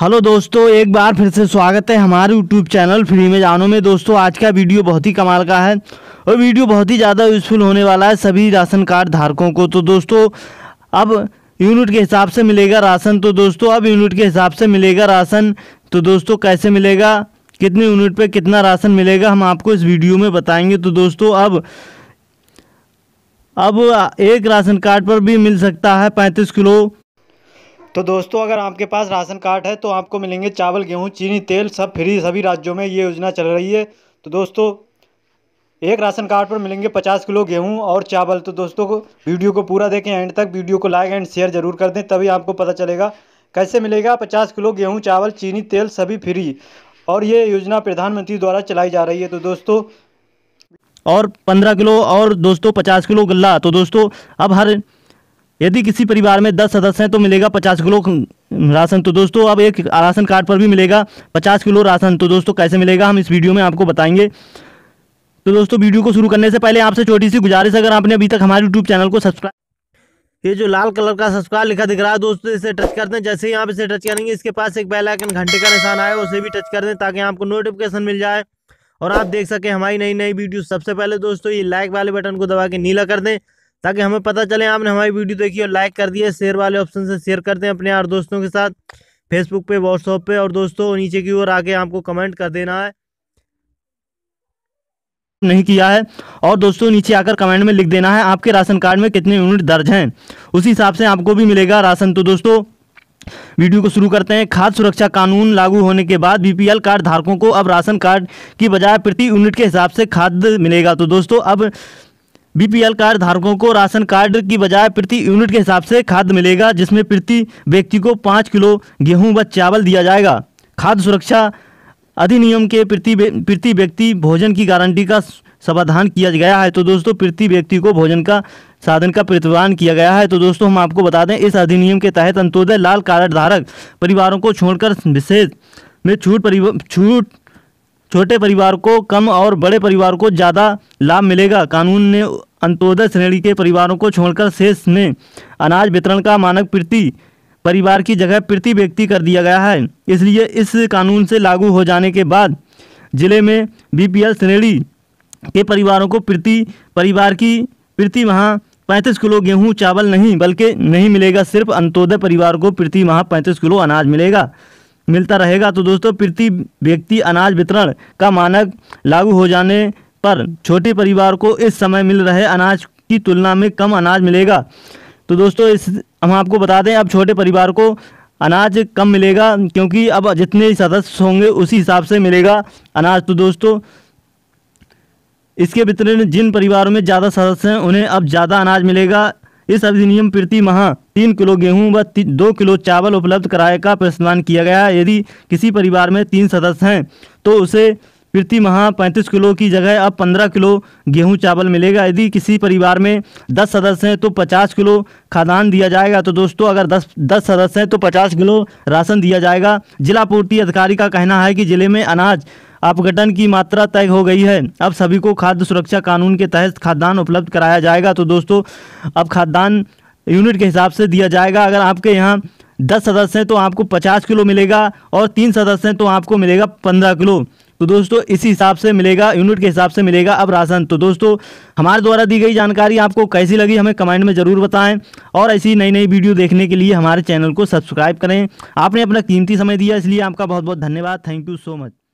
hello दोस्तों एक बार फिर से स्वागत है हमारे यूट्यूब चैनल फ्री में जानो में दोस्तों आज का वीडियो बहुत ही कमाल का है और वीडियो बहुत ही ज़्यादा यूज़फुल होने वाला है सभी राशन कार्ड धारकों को तो दोस्तों अब यूनिट के हिसाब से मिलेगा राशन तो दोस्तों अब यूनिट के हिसाब से मिलेगा राशन तो दोस्तों कैसे मिलेगा कितने यूनिट पर कितना राशन मिलेगा हम आपको इस वीडियो में बताएँगे तो दोस्तों अब अब एक राशन कार्ड पर भी मिल सकता है पैंतीस किलो तो दोस्तों अगर आपके पास राशन कार्ड है तो आपको मिलेंगे चावल गेहूँ चीनी तेल सब फ्री सभी राज्यों में ये योजना चल रही है तो दोस्तों एक राशन कार्ड पर मिलेंगे पचास किलो गेहूं और चावल तो दोस्तों को वीडियो को पूरा देखें एंड तक वीडियो को लाइक एंड शेयर जरूर कर दें तभी आपको पता चलेगा कैसे मिलेगा पचास किलो गेहूं चावल चीनी तेल सभी फ्री और ये योजना प्रधानमंत्री द्वारा चलाई जा रही है तो दोस्तों और पंद्रह किलो और दोस्तों पचास किलो गल्ला तो दोस्तों अब हर यदि किसी परिवार में दस सदस्य हैं तो मिलेगा पचास किलो राशन तो दोस्तों अब एक राशन कार्ड पर भी मिलेगा पचास किलो राशन तो दोस्तों कैसे मिलेगा हम इस वीडियो में आपको बताएंगे तो दोस्तों वीडियो को शुरू करने से पहले आपसे छोटी सी गुजारिश अगर आपने अभी तक हमारे यूट्यूब चैनल को सब्सक्राइब ये जो लाल कलर का सब्सक्राइब लिखा दिख रहा है दोस्तों इसे टच करते हैं जैसे ही आप इसे टच करेंगे इसके पास एक बेल आइकन घंटे का निशान आए उसे भी टच कर दें ताकि आपको नोटिफिकेशन मिल जाए और आप देख सकें हमारी नई नई वीडियो सबसे पहले दोस्तों ये लाइक वाले बटन को दबा के नीला कर दें ताकि हमें पता चले आपने हमारी वीडियो देखी और लाइक कर दिया शेयर वाले ऑप्शन से शेयर करते हैं अपने यार दोस्तों के साथ फेसबुक पे व्हाट्सअप पे और दोस्तों नीचे की ओर आके आपको कमेंट कर देना है नहीं किया है और दोस्तों नीचे आकर कमेंट में लिख देना है आपके राशन कार्ड में कितने यूनिट दर्ज हैं उसी हिसाब से आपको भी मिलेगा राशन तो दोस्तों वीडियो को शुरू करते हैं खाद्य सुरक्षा कानून लागू होने के बाद बीपीएल कार्ड धारकों को अब राशन कार्ड की बजाय प्रति यूनिट के हिसाब से खाद्य मिलेगा तो दोस्तों अब बीपीएल कार्ड धारकों को राशन कार्ड की बजाय प्रति यूनिट के हिसाब से खाद मिलेगा जिसमें प्रति व्यक्ति को पाँच किलो गेहूं व चावल दिया जाएगा खाद्य सुरक्षा अधिनियम के प्रति प्रति व्यक्ति भोजन की गारंटी का समाधान किया गया है तो दोस्तों प्रति व्यक्ति को भोजन का साधन का प्रतिदान किया गया है तो दोस्तों हम आपको बता दें इस अधिनियम के तहत अंत्योदय लाल कार्ड धारक परिवारों को छोड़कर विशेष में छूट छूट छोटे परिवार को कम और बड़े परिवार को ज़्यादा लाभ मिलेगा कानून ने अंत्योदय श्रेणी के परिवारों को छोड़कर शेष में अनाज वितरण का मानक प्रति परिवार की जगह प्रति व्यक्ति कर दिया गया है इसलिए इस कानून से लागू हो जाने के बाद जिले में बीपीएल श्रेणी के परिवारों को प्रति परिवार की प्रति माह पैंतीस किलो गेहूं चावल नहीं बल्कि नहीं मिलेगा सिर्फ अंत्योदय परिवार को प्रति माह पैंतीस किलो अनाज मिलेगा मिलता रहेगा तो दोस्तों प्रति व्यक्ति अनाज वितरण का मानक लागू हो जाने पर छोटे परिवार को इस समय मिल रहे अनाज की तुलना में कम अनाज मिलेगा तो दोस्तों इस हम आपको बता दें अब छोटे परिवार को अनाज कम मिलेगा क्योंकि अब जितने सदस्य होंगे उसी हिसाब से मिलेगा अनाज तो दोस्तों इसके वितरण जिन परिवारों में ज़्यादा सदस्य हैं उन्हें अब ज़्यादा अनाज मिलेगा इस अधिनियम प्रति माह तीन किलो गेहूं व दो किलो चावल उपलब्ध कराए का प्रस्थान किया गया है यदि किसी परिवार में तीन सदस्य हैं तो उसे प्रति माह पैंतीस किलो की जगह अब पंद्रह किलो गेहूं चावल मिलेगा यदि किसी परिवार में दस सदस्य हैं तो पचास किलो खादान दिया जाएगा तो दोस्तों अगर दस दस सदस्य हैं तो पचास किलो राशन दिया जाएगा जिला पूर्ति अधिकारी का कहना है कि जिले में अनाज अपघटन की मात्रा तय हो गई है अब सभी को खाद्य सुरक्षा कानून के तहत खाद्यान्न उपलब्ध कराया जाएगा तो दोस्तों अब खाद्यान्न यूनिट के हिसाब से दिया जाएगा अगर आपके यहाँ दस सदस्य हैं तो आपको पचास किलो मिलेगा और तीन सदस्य हैं तो आपको मिलेगा पंद्रह किलो तो दोस्तों इसी हिसाब से मिलेगा यूनिट के हिसाब से मिलेगा अब राशन तो दोस्तों हमारे द्वारा दी गई जानकारी आपको कैसी लगी हमें कमेंट में ज़रूर बताएं और ऐसी नई नई वीडियो देखने के लिए हमारे चैनल को सब्सक्राइब करें आपने अपना कीमती समय दिया इसलिए आपका बहुत बहुत धन्यवाद थैंक यू सो मच